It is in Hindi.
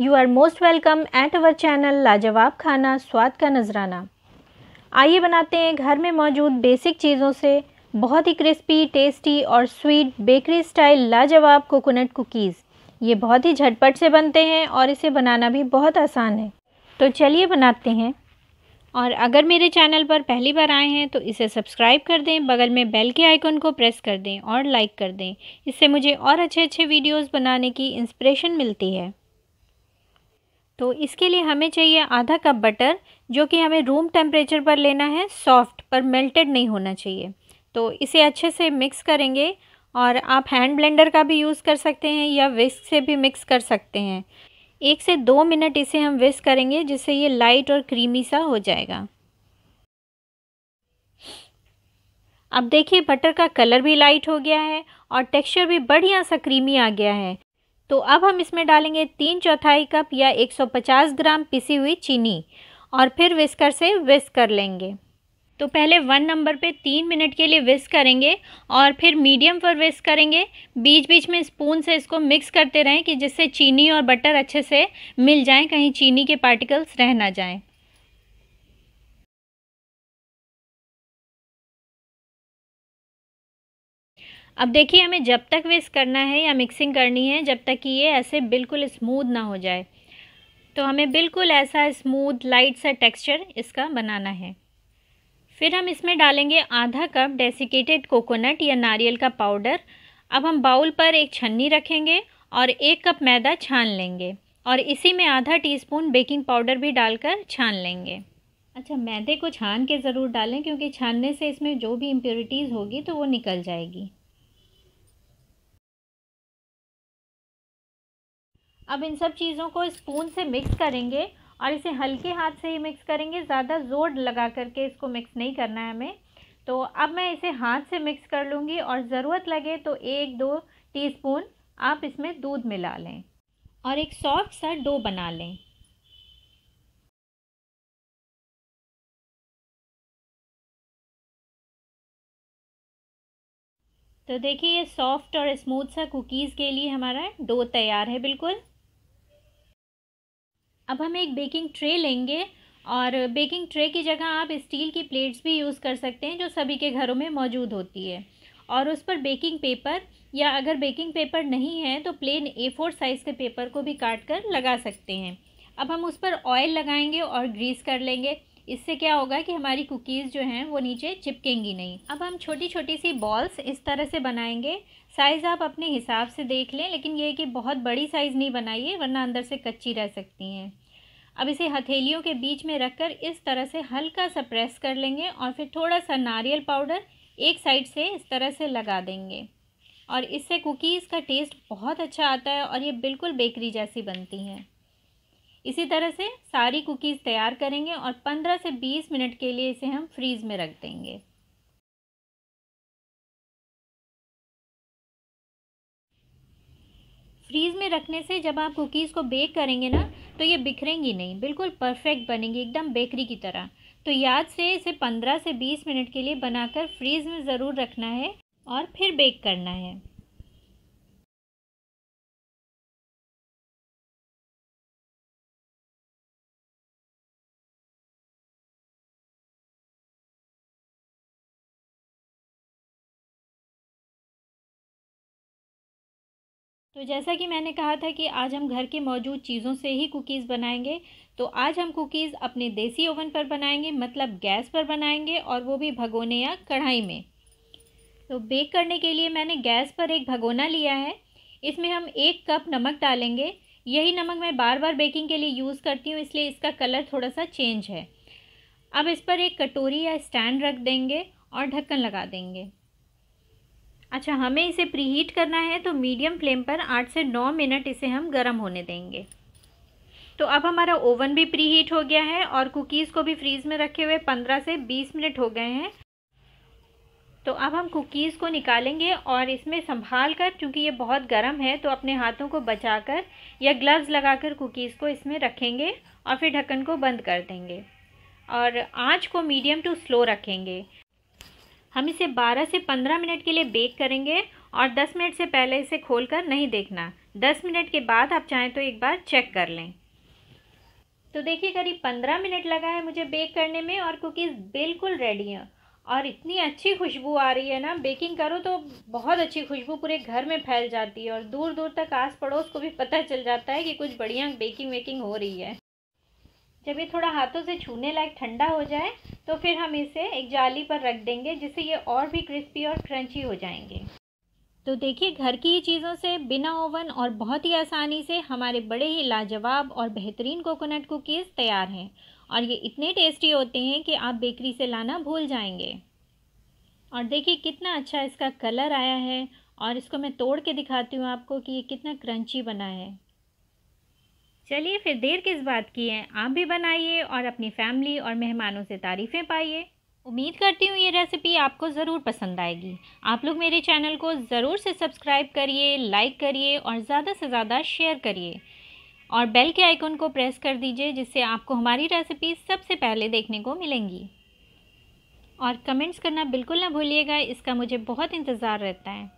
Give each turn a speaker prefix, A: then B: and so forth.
A: you are most welcome at our channel लाजवाब खाना स्वाद का नजराना आइए बनाते हैं घर में मौजूद बेसिक चीज़ों से बहुत ही क्रिस्पी टेस्टी और स्वीट बेकरी स्टाइल लाजवाब कोकोनट कुकीज़ ये बहुत ही झटपट से बनते हैं और इसे बनाना भी बहुत आसान है तो चलिए बनाते हैं और अगर मेरे चैनल पर पहली बार आए हैं तो इसे सब्सक्राइब कर दें बगल में बेल के आइकन को प्रेस कर दें और लाइक कर दें इससे मुझे और अच्छे अच्छे वीडियोस बनाने की इंस्पिरेशन मिलती है तो इसके लिए हमें चाहिए आधा कप बटर जो कि हमें रूम टेम्परेचर पर लेना है सॉफ्ट पर मेल्टेड नहीं होना चाहिए तो इसे अच्छे से मिक्स करेंगे और आप हैंड ब्लेंडर का भी यूज़ कर सकते हैं या विस्क से भी मिक्स कर सकते हैं एक से दो मिनट इसे हम विस्क करेंगे जिससे ये लाइट और क्रीमी सा हो जाएगा अब देखिए बटर का कलर भी लाइट हो गया है और टेक्सचर भी बढ़िया सा क्रीमी आ गया है तो अब हम इसमें डालेंगे तीन चौथाई कप या 150 ग्राम पिसी हुई चीनी और फिर विस्कर से विस्क कर लेंगे तो पहले वन नंबर पे तीन मिनट के लिए विस्क करेंगे और फिर मीडियम पर विस्क करेंगे बीच बीच में स्पून से इसको मिक्स करते रहें कि जिससे चीनी और बटर अच्छे से मिल जाएँ कहीं चीनी के पार्टिकल्स रह ना जाएँ अब देखिए हमें जब तक विस्क करना है या मिक्सिंग करनी है जब तक कि ये ऐसे बिल्कुल स्मूद ना हो जाए तो हमें बिल्कुल ऐसा स्मूद लाइट सा टेक्सचर इसका बनाना है फिर हम इसमें डालेंगे आधा कप डेसिकेटेड कोकोनट या नारियल का पाउडर अब हम बाउल पर एक छन्नी रखेंगे और एक कप मैदा छान लेंगे और इसी में आधा टीस्पून बेकिंग पाउडर भी डालकर छान लेंगे अच्छा मैदे को छान के ज़रूर डालें क्योंकि छानने से इसमें जो भी इम्प्योरिटीज़ होगी तो वो निकल जाएगी अब इन सब चीज़ों को स्पून से मिक्स करेंगे और इसे हल्के हाथ से ही मिक्स करेंगे ज़्यादा ज़ोर लगा करके इसको मिक्स नहीं करना है हमें तो अब मैं इसे हाथ से मिक्स कर लूँगी और ज़रूरत लगे तो एक दो टीस्पून आप इसमें दूध मिला लें और एक सॉफ्ट सा डो बना लें तो देखिए ये सॉफ्ट और स्मूथ सा कुकीज़ के लिए हमारा डो तैयार है बिल्कुल अब हम एक बेकिंग ट्रे लेंगे और बेकिंग ट्रे की जगह आप स्टील की प्लेट्स भी यूज़ कर सकते हैं जो सभी के घरों में मौजूद होती है और उस पर बेकिंग पेपर या अगर बेकिंग पेपर नहीं है तो प्लेन ए फोर साइज़ के पेपर को भी काट कर लगा सकते हैं अब हम उस पर ऑयल लगाएंगे और ग्रीस कर लेंगे इससे क्या होगा कि हमारी कुकीज़ जो हैं वो नीचे चिपकेंगी नहीं अब हम छोटी छोटी सी बॉल्स इस तरह से बनाएंगे साइज़ आप अपने हिसाब से देख लें लेकिन ये कि बहुत बड़ी साइज़ नहीं बनाइए वरना अंदर से कच्ची रह सकती हैं अब इसे हथेलियों के बीच में रखकर इस तरह से हल्का सा प्रेस कर लेंगे और फिर थोड़ा सा नारियल पाउडर एक साइड से इस तरह से लगा देंगे और इससे कुकीज़ का टेस्ट बहुत अच्छा आता है और ये बिल्कुल बेकरी जैसी बनती हैं इसी तरह से सारी कुकीज़ तैयार करेंगे और 15 से 20 मिनट के लिए इसे हम फ्रीज़ में रख देंगे फ्रीज़ में रखने से जब आप कुकीज़ को बेक करेंगे ना तो ये बिखरेंगी नहीं बिल्कुल परफेक्ट बनेंगी एकदम बेकरी की तरह तो याद से इसे 15 से 20 मिनट के लिए बनाकर फ्रीज़ में ज़रूर रखना है और फिर बेक करना है तो जैसा कि मैंने कहा था कि आज हम घर के मौजूद चीज़ों से ही कुकीज़ बनाएंगे तो आज हम कुकीज़ अपने देसी ओवन पर बनाएंगे मतलब गैस पर बनाएंगे और वो भी भगोने या कढ़ाई में तो बेक करने के लिए मैंने गैस पर एक भगोना लिया है इसमें हम एक कप नमक डालेंगे यही नमक मैं बार बार बेकिंग के लिए यूज़ करती हूँ इसलिए इसका कलर थोड़ा सा चेंज है अब इस पर एक कटोरी या स्टैंड रख देंगे और ढक्कन लगा देंगे अच्छा हमें इसे प्रीहीट करना है तो मीडियम फ्लेम पर आठ से नौ मिनट इसे हम गर्म होने देंगे तो अब हमारा ओवन भी प्रीहीट हो गया है और कुकीज़ को भी फ्रीज़ में रखे हुए पंद्रह से बीस मिनट हो गए हैं तो अब हम कुकीज़ को निकालेंगे और इसमें संभाल कर क्योंकि ये बहुत गर्म है तो अपने हाथों को बचाकर या ग्लव्स लगाकर कुकीज़ को इसमें रखेंगे और फिर ढक्कन को बंद कर देंगे और आँच को मीडियम टू स्लो रखेंगे हम इसे 12 से 15 मिनट के लिए बेक करेंगे और 10 मिनट से पहले इसे खोलकर नहीं देखना 10 मिनट के बाद आप चाहें तो एक बार चेक कर लें तो देखिए करीब 15 मिनट लगा है मुझे बेक करने में और कुकीज़ बिल्कुल रेडी हैं और इतनी अच्छी खुशबू आ रही है ना बेकिंग करो तो बहुत अच्छी खुशबू पूरे घर में फैल जाती है और दूर दूर तक आस पड़ोस को भी पता चल जाता है कि कुछ बढ़िया बेकिंग वेकिंग हो रही है जब ये थोड़ा हाथों से छूने लायक ठंडा हो जाए तो फिर हम इसे एक जाली पर रख देंगे जिससे ये और भी क्रिस्पी और क्रंची हो जाएंगे तो देखिए घर की चीज़ों से बिना ओवन और बहुत ही आसानी से हमारे बड़े ही लाजवाब और बेहतरीन कोकोनट कुकीज़ तैयार हैं और ये इतने टेस्टी होते हैं कि आप बेकरी से लाना भूल जाएंगे और देखिए कितना अच्छा इसका कलर आया है और इसको मैं तोड़ के दिखाती हूँ आपको कि ये कितना क्रंची बना है चलिए फिर देर किस बात की है आप भी बनाइए और अपनी फैमिली और मेहमानों से तारीफ़ें पाइए उम्मीद करती हूँ ये रेसिपी आपको ज़रूर पसंद आएगी आप लोग मेरे चैनल को ज़रूर से सब्सक्राइब करिए लाइक करिए और ज़्यादा से ज़्यादा शेयर करिए और बेल के आइकन को प्रेस कर दीजिए जिससे आपको हमारी रेसिपी सबसे पहले देखने को मिलेंगी और कमेंट्स करना बिल्कुल ना भूलिएगा इसका मुझे बहुत इंतज़ार रहता है